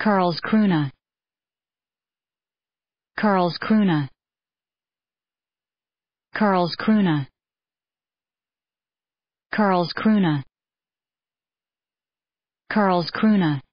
Karlskrona Karlskrona Karlskrona Karlskrona Karlskrona